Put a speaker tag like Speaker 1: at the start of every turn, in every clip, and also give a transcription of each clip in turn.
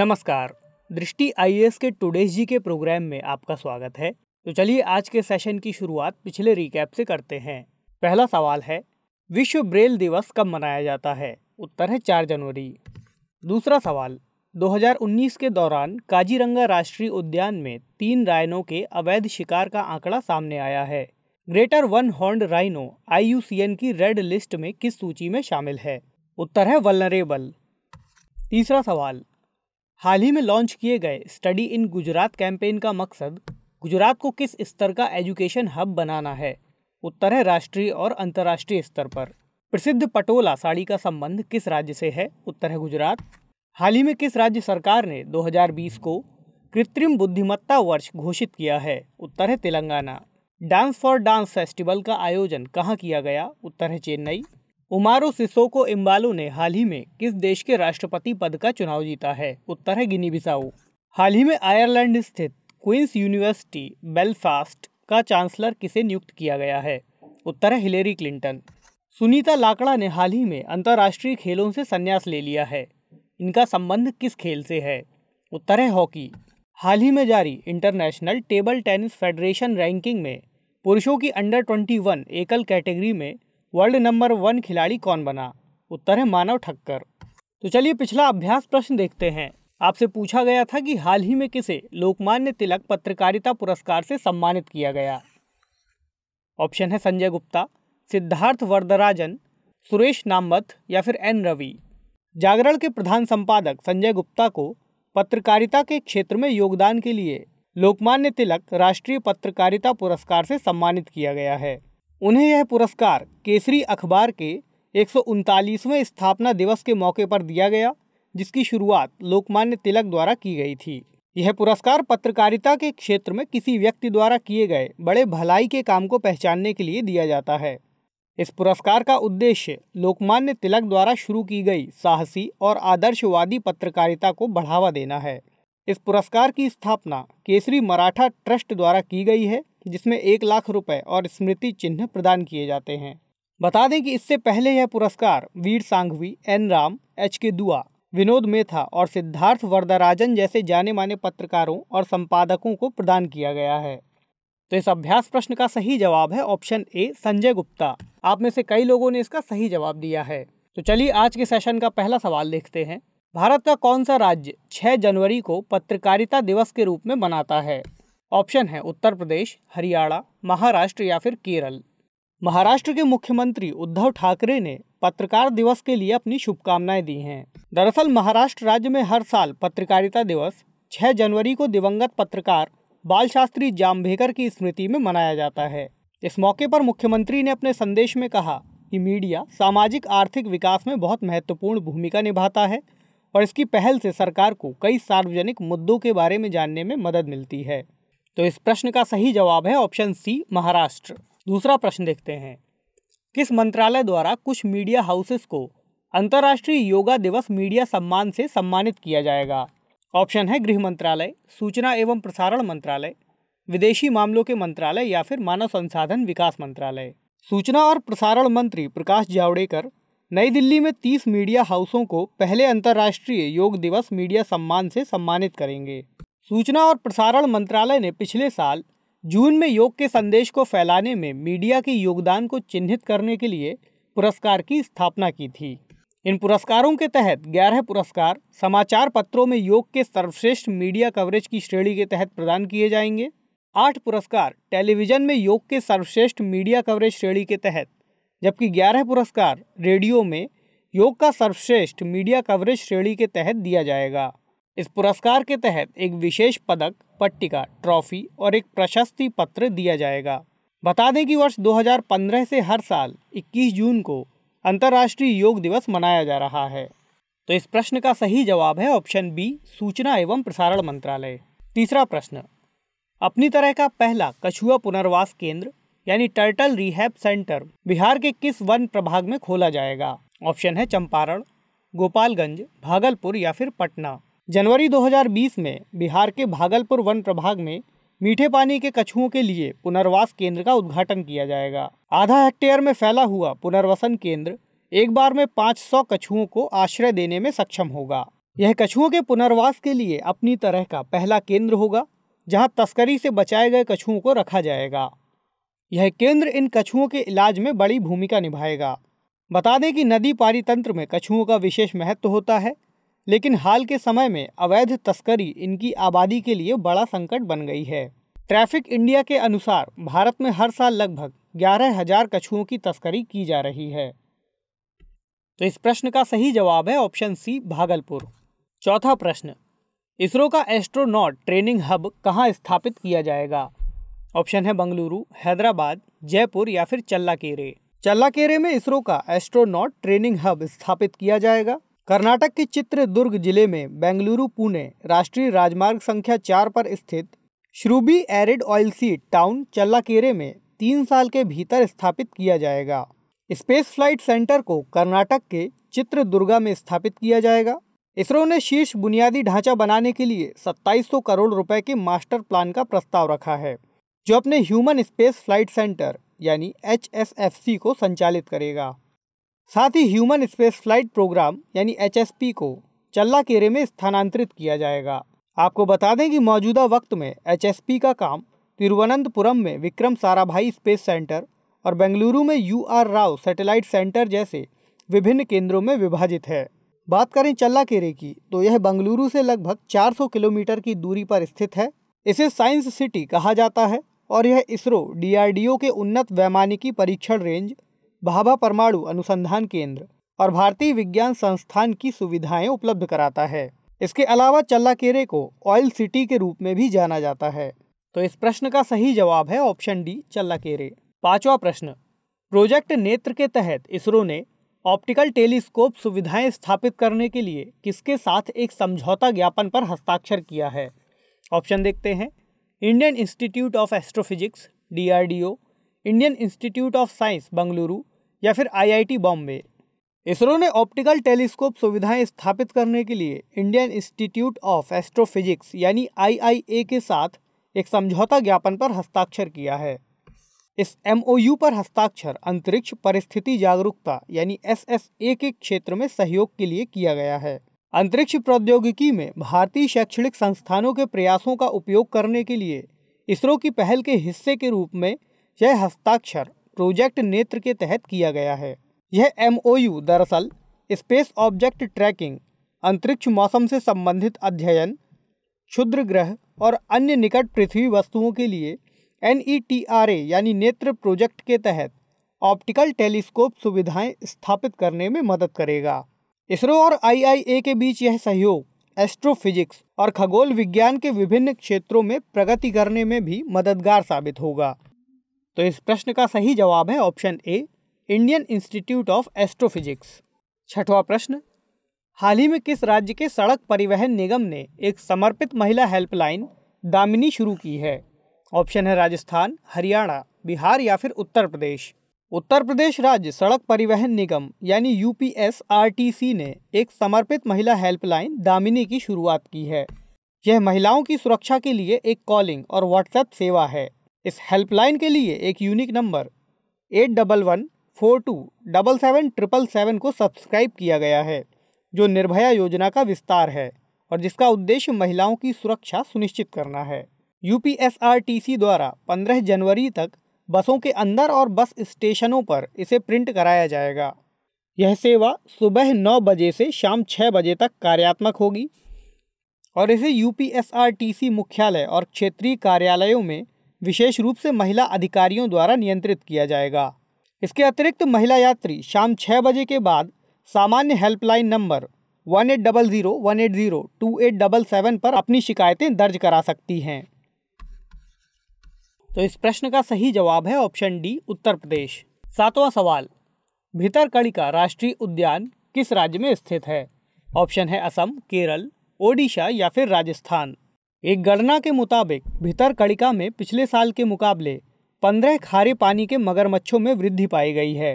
Speaker 1: नमस्कार दृष्टि आई के टुडे जी के प्रोग्राम में आपका स्वागत है तो चलिए आज के सेशन की शुरुआत पिछले रिकैप से करते हैं पहला सवाल है विश्व ब्रेल दिवस कब मनाया जाता है उत्तर है चार जनवरी दूसरा सवाल 2019 के दौरान काजीरंगा राष्ट्रीय उद्यान में तीन रायनों के अवैध शिकार का आंकड़ा सामने आया है ग्रेटर वन हॉर्न राइनो आई की रेड लिस्ट में किस सूची में शामिल है उत्तर है वलनरेबल तीसरा सवाल हाल ही में लॉन्च किए गए स्टडी इन गुजरात कैंपेन का मकसद गुजरात को किस स्तर का एजुकेशन हब बनाना है उत्तर है राष्ट्रीय और अंतर्राष्ट्रीय स्तर पर प्रसिद्ध पटोला साड़ी का संबंध किस राज्य से है उत्तर है गुजरात हाल ही में किस राज्य सरकार ने 2020 को कृत्रिम बुद्धिमत्ता वर्ष घोषित किया है उत्तर है Telangana dance for dance festival का आयोजन कहाँ किया गया उत्तर है चेन्नई उमारो सिसोको इम्बालो ने हाल ही में किस देश के राष्ट्रपति पद का चुनाव जीता है उत्तर है गिनी बिसाऊ हाल ही में आयरलैंड स्थित क्वींस यूनिवर्सिटी बेलफास्ट का चांसलर किसे नियुक्त किया गया है उत्तर है हिलेरी क्लिंटन सुनीता लाकड़ा ने हाल ही में अंतर्राष्ट्रीय खेलों से संन्यास ले लिया है इनका संबंध किस खेल से है उत्तर है हॉकी हाल ही में जारी International Table Tennis Federation ranking में पुरुषों की अंडर ट्वेंटी वन एकल कैटेगरी में वर्ल्ड नंबर वन खिलाड़ी कौन बना उत्तर है मानव ठक्कर तो चलिए पिछला अभ्यास प्रश्न देखते हैं आपसे पूछा गया था कि हाल ही में किसे लोकमान्य तिलक पत्रकारिता पुरस्कार से सम्मानित किया गया ऑप्शन है संजय गुप्ता सिद्धार्थ वरदराजन सुरेश नामवत या फिर एन रवि जागरण के प्रधान संपादक संजय गुप्ता को पत्रकारिता के क्षेत्र में योगदान के लिए लोकमान्य तिलक राष्ट्रीय पत्रकारिता पुरस्कार से सम्मानित किया गया है उन्हें यह पुरस्कार केसरी अखबार के एक स्थापना दिवस के मौके पर दिया गया जिसकी शुरुआत लोकमान्य तिलक द्वारा की गई थी यह पुरस्कार पत्रकारिता के क्षेत्र में किसी व्यक्ति द्वारा किए गए बड़े भलाई के काम को पहचानने के लिए दिया जाता है इस पुरस्कार का उद्देश्य लोकमान्य तिलक द्वारा शुरू की गई साहसी और आदर्शवादी पत्रकारिता को बढ़ावा देना है इस पुरस्कार की स्थापना केसरी मराठा ट्रस्ट द्वारा की गई है जिसमें एक लाख रुपए और स्मृति चिन्ह प्रदान किए जाते हैं बता दें कि इससे पहले यह पुरस्कार वीर सांघवी एन राम एच के दुआ विनोद मेथा और सिद्धार्थ वरदराजन जैसे जाने माने पत्रकारों और संपादकों को प्रदान किया गया है तो इस अभ्यास प्रश्न का सही जवाब है ऑप्शन ए संजय गुप्ता आप में से कई लोगों ने इसका सही जवाब दिया है तो चलिए आज के सेशन का पहला सवाल देखते हैं भारत का कौन सा राज्य 6 जनवरी को पत्रकारिता दिवस के रूप में मनाता है ऑप्शन है उत्तर प्रदेश हरियाणा महाराष्ट्र या फिर केरल महाराष्ट्र के मुख्यमंत्री उद्धव ठाकरे ने पत्रकार दिवस के लिए अपनी शुभकामनाएं दी हैं दरअसल महाराष्ट्र राज्य में हर साल पत्रकारिता दिवस 6 जनवरी को दिवंगत पत्रकार बाल शास्त्री जाम्भेकर की स्मृति में मनाया जाता है इस मौके पर मुख्यमंत्री ने अपने संदेश में कहा कि मीडिया सामाजिक आर्थिक विकास में बहुत महत्वपूर्ण भूमिका निभाता है और इसकी पहल से सरकार को कई सार्वजनिक मुद्दों के बारे में जानने में मदद मिलती है तो इस प्रश्न का सही जवाब है ऑप्शन सी महाराष्ट्र दूसरा प्रश्न देखते हैं किस मंत्रालय द्वारा कुछ मीडिया हाउसेस को अंतर्राष्ट्रीय योगा दिवस मीडिया सम्मान से सम्मानित किया जाएगा ऑप्शन है गृह मंत्रालय सूचना एवं प्रसारण मंत्रालय विदेशी मामलों के मंत्रालय या फिर मानव संसाधन विकास मंत्रालय सूचना और प्रसारण मंत्री प्रकाश जावड़ेकर नई दिल्ली में 30 मीडिया हाउसों को पहले अंतर्राष्ट्रीय योग दिवस मीडिया सम्मान से सम्मानित करेंगे सूचना और प्रसारण मंत्रालय ने पिछले साल जून में योग के संदेश को फैलाने में मीडिया के योगदान को चिन्हित करने के लिए पुरस्कार की स्थापना की थी इन पुरस्कारों के तहत ग्यारह पुरस्कार समाचार पत्रों में योग के सर्वश्रेष्ठ मीडिया कवरेज की श्रेणी के तहत प्रदान किए जाएंगे आठ पुरस्कार टेलीविजन में योग के सर्वश्रेष्ठ मीडिया कवरेज श्रेणी के तहत जबकि ग्यारह पुरस्कार रेडियो में योग का सर्वश्रेष्ठ मीडिया कवरेज श्रेणी के तहत दिया जाएगा इस पुरस्कार के तहत एक विशेष पदक पट्टिका ट्रॉफी और एक प्रशस्ति पत्र दिया जाएगा बता दें कि वर्ष 2015 से हर साल 21 जून को अंतर्राष्ट्रीय योग दिवस मनाया जा रहा है तो इस प्रश्न का सही जवाब है ऑप्शन बी सूचना एवं प्रसारण मंत्रालय तीसरा प्रश्न अपनी तरह का पहला कछुआ पुनर्वास केंद्र यानी टर्टल रिहैब सेंटर बिहार के किस वन प्रभाग में खोला जाएगा ऑप्शन है चंपारण गोपालगंज भागलपुर या फिर पटना जनवरी 2020 में बिहार के भागलपुर वन प्रभाग में मीठे पानी के कछुओं के लिए पुनर्वास केंद्र का उद्घाटन किया जाएगा आधा हेक्टेयर में फैला हुआ पुनर्वसन केंद्र एक बार में 500 कछुओं को आश्रय देने में सक्षम होगा यह कछुओं के पुनर्वास के लिए अपनी तरह का पहला केंद्र होगा जहां तस्करी से बचाए गए कछुओं को रखा जाएगा यह केंद्र इन कछुओं के इलाज में बड़ी भूमिका निभाएगा बता दें कि नदी पारितंत्र में कछुओं का विशेष महत्व होता है लेकिन हाल के समय में अवैध तस्करी इनकी आबादी के लिए बड़ा संकट बन गई है ट्रैफिक इंडिया के अनुसार भारत में हर साल लगभग ग्यारह हजार कछुओं की तस्करी की जा रही है तो इस प्रश्न का सही जवाब है ऑप्शन सी भागलपुर चौथा प्रश्न इसरो का एस्ट्रोनॉट ट्रेनिंग हब कहाँ स्थापित किया जाएगा ऑप्शन है बंगलुरु हैदराबाद जयपुर या फिर चल्लाकेरे चल्लाकेरे में इसरो का एस्ट्रोनॉट ट्रेनिंग हब स्थापित किया जाएगा कर्नाटक के चित्रदुर्ग जिले में बेंगलुरु पुणे राष्ट्रीय राजमार्ग संख्या चार पर स्थित shrubby arid oil seat town Challakere में तीन साल के भीतर स्थापित किया जाएगा स्पेस फ्लाइट सेंटर को कर्नाटक के चित्रदुर्गा में स्थापित किया जाएगा इसरो ने शीर्ष बुनियादी ढांचा बनाने के लिए 2700 करोड़ रुपए के मास्टर प्लान का प्रस्ताव रखा है जो अपने ह्यूमन स्पेस फ्लाइट सेंटर यानी एच को संचालित करेगा साथ ही ह्यूमन स्पेस फ्लाइट प्रोग्राम यानी एच को चल्ला केरे में स्थानांतरित किया जाएगा आपको बता दें कि मौजूदा वक्त में एच का काम तिरुवनंतपुरम में विक्रम साराभाई स्पेस सेंटर और बेंगलुरु में यू आर राव सैटेलाइट सेंटर जैसे विभिन्न केंद्रों में विभाजित है बात करें चल्ला केरे की तो यह बेंगलुरु से लगभग 400 किलोमीटर की दूरी पर स्थित है इसे साइंस सिटी कहा जाता है और यह इसरो डीआरडीओ के उन्नत वैमानिकी परीक्षण रेंज भाभा परमाणु अनुसंधान केंद्र और भारतीय विज्ञान संस्थान की सुविधाएं उपलब्ध कराता है इसके अलावा चल्लाकेरे को ऑयल सिटी के रूप में भी जाना जाता है तो इस प्रश्न का सही जवाब है ऑप्शन डी चल्लाकेरे पांचवा प्रश्न प्रोजेक्ट नेत्र के तहत इसरो ने ऑप्टिकल टेलीस्कोप सुविधाएं स्थापित करने के लिए किसके साथ एक समझौता ज्ञापन पर हस्ताक्षर किया है ऑप्शन देखते हैं Indian Institute of Astrophysics D Indian Institute of Science Bengaluru या फिर आईआईटी बॉम्बे इसरो ने ऑप्टिकल टेलीस्कोप सुविधाएं स्थापित करने के लिए इंडियन इंस्टीट्यूट ऑफ एस्ट्रोफिजिक्स यानी आईआईए के साथ एक समझौता ज्ञापन पर हस्ताक्षर किया है इस एमओयू पर हस्ताक्षर अंतरिक्ष परिस्थिति जागरूकता यानी एस एस ए के क्षेत्र में सहयोग के लिए किया गया है अंतरिक्ष प्रौद्योगिकी में भारतीय शैक्षणिक संस्थानों के प्रयासों का उपयोग करने के लिए इसरो की पहल के हिस्से के रूप में यह हस्ताक्षर प्रोजेक्ट नेत्र के तहत किया गया है यह एम दरअसल स्पेस ऑब्जेक्ट ट्रैकिंग अंतरिक्ष मौसम से संबंधित अध्ययन क्षुद्र ग्रह और अन्य निकट पृथ्वी वस्तुओं के लिए एन e यानी नेत्र प्रोजेक्ट के तहत ऑप्टिकल टेलीस्कोप सुविधाएं स्थापित करने में मदद करेगा इसरो और आईआईए के बीच यह सहयोग एस्ट्रोफिजिक्स और खगोल विज्ञान के विभिन्न क्षेत्रों में प्रगति करने में भी मददगार साबित होगा तो इस प्रश्न का सही जवाब है option A Indian Institute of Astrophysics छठवां प्रश्न हाल ही में किस राज्य के सड़क परिवहन निगम ने एक समर्पित महिला हेल्पलाइन दामिनी शुरू की है ऑप्शन है राजस्थान हरियाणा बिहार या फिर उत्तर प्रदेश उत्तर प्रदेश राज्य सड़क परिवहन निगम यानी यू ने एक समर्पित महिला हेल्पलाइन दामिनी की शुरुआत की है यह महिलाओं की सुरक्षा के लिए एक कॉलिंग और व्हाट्सएप सेवा है इस हेल्पलाइन के लिए एक unique number eight double one four two double seven triple seven को सब्सक्राइब किया गया है जो निर्भया योजना का विस्तार है और जिसका उद्देश्य महिलाओं की सुरक्षा सुनिश्चित करना है यू द्वारा 15 जनवरी तक बसों के अंदर और बस स्टेशनों पर इसे प्रिंट कराया जाएगा यह सेवा सुबह 9 बजे से शाम 6 बजे तक कार्यात्मक होगी और इसे यू मुख्यालय और क्षेत्रीय कार्यालयों में विशेष रूप से महिला अधिकारियों द्वारा नियंत्रित किया जाएगा इसके अतिरिक्त महिला यात्री शाम छः बजे के बाद सामान्य helpline number one eight double zero one eight zero two eight double seven पर अपनी शिकायतें दर्ज करा सकती हैं तो इस प्रश्न का सही जवाब है ऑप्शन डी उत्तर प्रदेश सातवां सवाल भितरकणिका राष्ट्रीय उद्यान किस राज्य में स्थित है ऑप्शन है असम केरल ओडिशा या फिर राजस्थान एक गणना के मुताबिक भितरकड़िका में पिछले साल के मुकाबले पंद्रह खारे पानी के मगरमच्छों में वृद्धि पाई गई है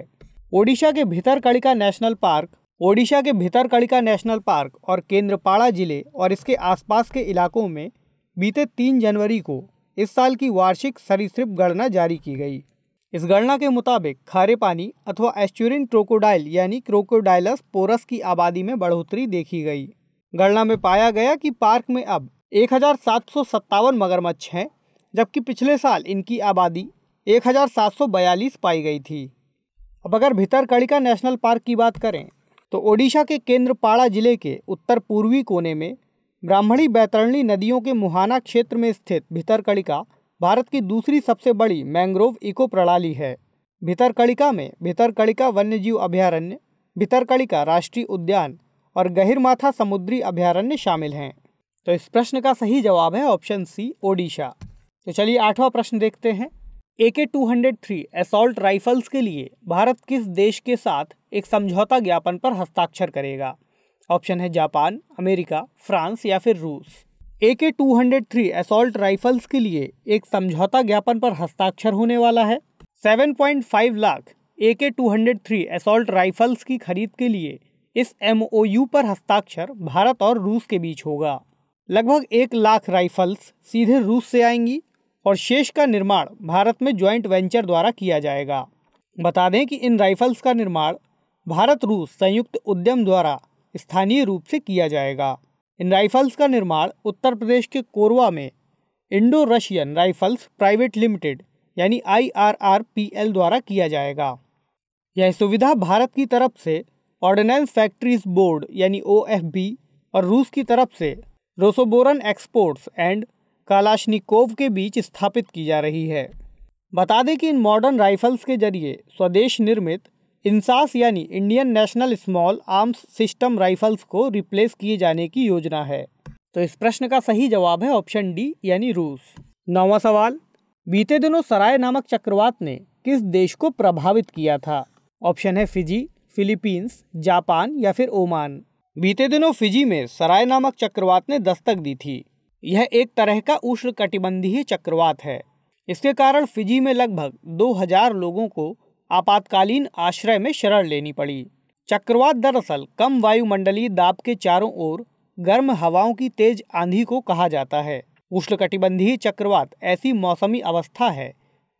Speaker 1: ओडिशा के भितरकड़िका नेशनल पार्क ओडिशा के भितरकड़िका नेशनल पार्क और केंद्रपाड़ा जिले और इसके आसपास के इलाकों में बीते तीन जनवरी को इस साल की वार्षिक सरीसृप गणना जारी की गई इस गणना के मुताबिक खारे पानी अथवा एस्चुरिन क्रोकोडाइल यानी क्रोकोडाइलस पोरस की आबादी में बढ़ोतरी देखी गई गणना में पाया गया कि पार्क में अब एक हज़ार सात सौ सत्तावन मगरमच्छ हैं जबकि पिछले साल इनकी आबादी एक हज़ार सात सौ बयालीस पाई गई थी अब अगर भितरकड़िका नेशनल पार्क की बात करें तो ओडिशा के केंद्रपाड़ा जिले के उत्तर पूर्वी कोने में ब्राह्मणी बैतरणी नदियों के मुहाना क्षेत्र में स्थित भितरकड़िका भारत की दूसरी सबसे बड़ी मैंग्रोव इको प्रणाली है भितरकड़िका में भितरकड़िका वन्यजीव अभयारण्य भितरकड़िका राष्ट्रीय उद्यान और गहिरमाथा समुद्री अभयारण्य शामिल हैं तो इस प्रश्न का सही जवाब है ऑप्शन सी ओडिशा तो चलिए आठवां प्रश्न देखते हैं A K two hundred three assault rifles के लिए भारत किस देश के साथ एक समझौता ज्ञापन पर हस्ताक्षर करेगा ऑप्शन है जापान अमेरिका फ्रांस या फिर रूस A K two hundred three assault rifles के लिए एक समझौता ज्ञापन पर हस्ताक्षर होने वाला है seven point five lakh A K two hundred three assault rifles की खरीद के लिए इस एम पर हस्ताक्षर भारत और रूस के बीच होगा लगभग एक लाख राइफल्स सीधे रूस से आएंगी और शेष का निर्माण भारत में ज्वाइंट वेंचर द्वारा किया जाएगा बता दें कि इन राइफल्स का निर्माण भारत रूस संयुक्त उद्यम द्वारा स्थानीय रूप से किया जाएगा इन राइफल्स का निर्माण उत्तर प्रदेश के कोरवा में Indo Russian Rifles Private Limited यानी आईआरआरपीएल द्वारा किया जाएगा यह सुविधा भारत की तरफ से ऑर्डिनेंस फैक्ट्रीज बोर्ड यानी ओएफबी और रूस की तरफ से रोसोबोरन एक्सपोर्ट्स एंड कालाशनिकोव के बीच स्थापित की जा रही है बता दें कि इन मॉडर्न राइफल्स के जरिए स्वदेश निर्मित इंसास यानी Indian National Small Arms System rifles को रिप्लेस किए जाने की योजना है तो इस प्रश्न का सही जवाब है ऑप्शन डी यानी रूस नौवा सवाल बीते दिनों सराय नामक चक्रवात ने किस देश को प्रभावित किया था ऑप्शन है फिजी फिलीपींस जापान या फिर ओमान बीते दिनों फिजी में सराय नामक चक्रवात ने दस्तक दी थी यह एक तरह का उष्ण कटिबंधीय चक्रवात है इसके कारण फिजी में लगभग 2000 लोगों को आपातकालीन आश्रय में शरण लेनी पड़ी चक्रवात दरअसल कम वायुमंडलीय दाब के चारों ओर गर्म हवाओं की तेज आंधी को कहा जाता है उष्णकटिबंधीय चक्रवात ऐसी मौसमी अवस्था है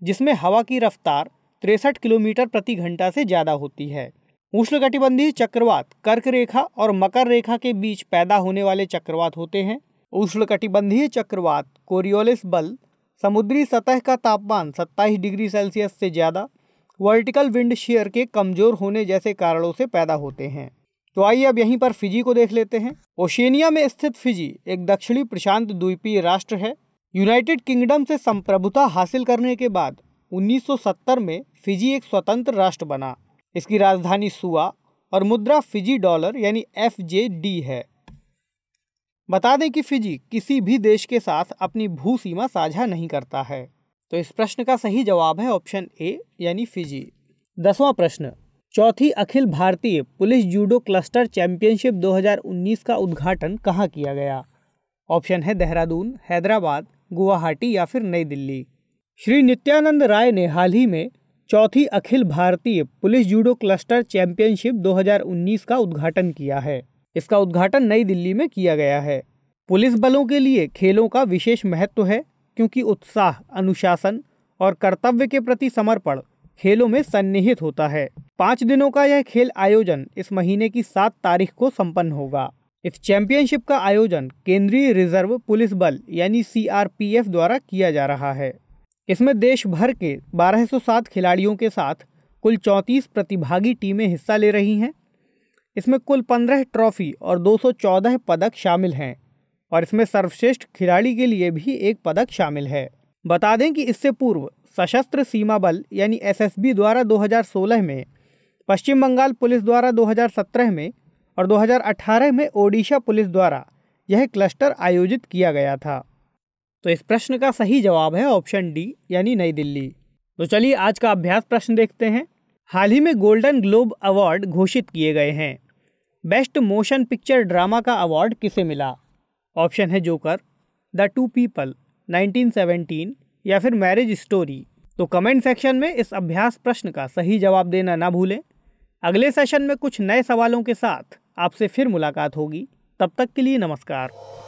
Speaker 1: जिसमें हवा की रफ्तार तिरसठ किलोमीटर प्रति घंटा से ज़्यादा होती है उष्णकटिबंधीय चक्रवात कर्क रेखा और मकर रेखा के बीच पैदा होने वाले चक्रवात होते हैं उष्णकटिबंधीय चक्रवात कोरियोलिस बल समुद्री सतह का तापमान 27 डिग्री सेल्सियस से ज़्यादा वर्टिकल विंड शेयर के कमज़ोर होने जैसे कारणों से पैदा होते हैं तो आइए अब यहीं पर फिजी को देख लेते हैं ओशेनिया में स्थित फिजी एक दक्षिणी प्रशांत द्वीपीय राष्ट्र है यूनाइटेड किंगडम से संप्रभुता हासिल करने के बाद 1970 में फिजी एक स्वतंत्र राष्ट्र बना इसकी राजधानी सुआ और मुद्रा फिजी डॉलर यानी एफ है बता दें कि फिजी किसी भी देश के साथ अपनी भू सीमा साझा नहीं करता है तो इस प्रश्न का सही जवाब है ऑप्शन ए यानी फिजी दसवां प्रश्न चौथी अखिल भारतीय पुलिस जूडो क्लस्टर चैंपियनशिप 2019 का उद्घाटन कहाँ किया गया ऑप्शन है देहरादून हैदराबाद गुवाहाटी या फिर नई दिल्ली श्री नित्यानंद राय ने हाल ही में चौथी अखिल भारतीय पुलिस जूडो क्लस्टर चैंपियनशिप 2019 का उद्घाटन किया है इसका उद्घाटन नई दिल्ली में किया गया है पुलिस बलों के लिए खेलों का विशेष महत्व है क्योंकि उत्साह अनुशासन और कर्तव्य के प्रति समर्पण खेलों में सन्निहित होता है पाँच दिनों का यह खेल आयोजन इस महीने की सात तारीख को संपन्न होगा इस चैंपियनशिप का आयोजन केंद्रीय रिजर्व पुलिस बल यानी सीआरपीएफ द्वारा किया जा रहा है इसमें देश भर के 1207 खिलाड़ियों के साथ कुल चौंतीस प्रतिभागी टीमें हिस्सा ले रही हैं इसमें कुल 15 ट्रॉफी और 214 पदक शामिल हैं और इसमें सर्वश्रेष्ठ खिलाड़ी के लिए भी एक पदक शामिल है बता दें कि इससे पूर्व सशस्त्र सीमा बल यानी एसएसबी द्वारा 2016 में पश्चिम बंगाल पुलिस द्वारा 2017 में और 2018 में ओडिशा पुलिस द्वारा यह क्लस्टर आयोजित किया गया था तो इस प्रश्न का सही जवाब है ऑप्शन डी यानी नई दिल्ली तो चलिए आज का अभ्यास प्रश्न देखते हैं हाल ही में गोल्डन ग्लोब अवार्ड घोषित किए गए हैं बेस्ट मोशन पिक्चर ड्रामा का अवार्ड किसे मिला ऑप्शन है जोकर द टू पीपल 1917 या फिर मैरिज स्टोरी तो कमेंट सेक्शन में इस अभ्यास प्रश्न का सही जवाब देना ना भूलें अगले सेशन में कुछ नए सवालों के साथ आपसे फिर मुलाकात होगी तब तक के लिए नमस्कार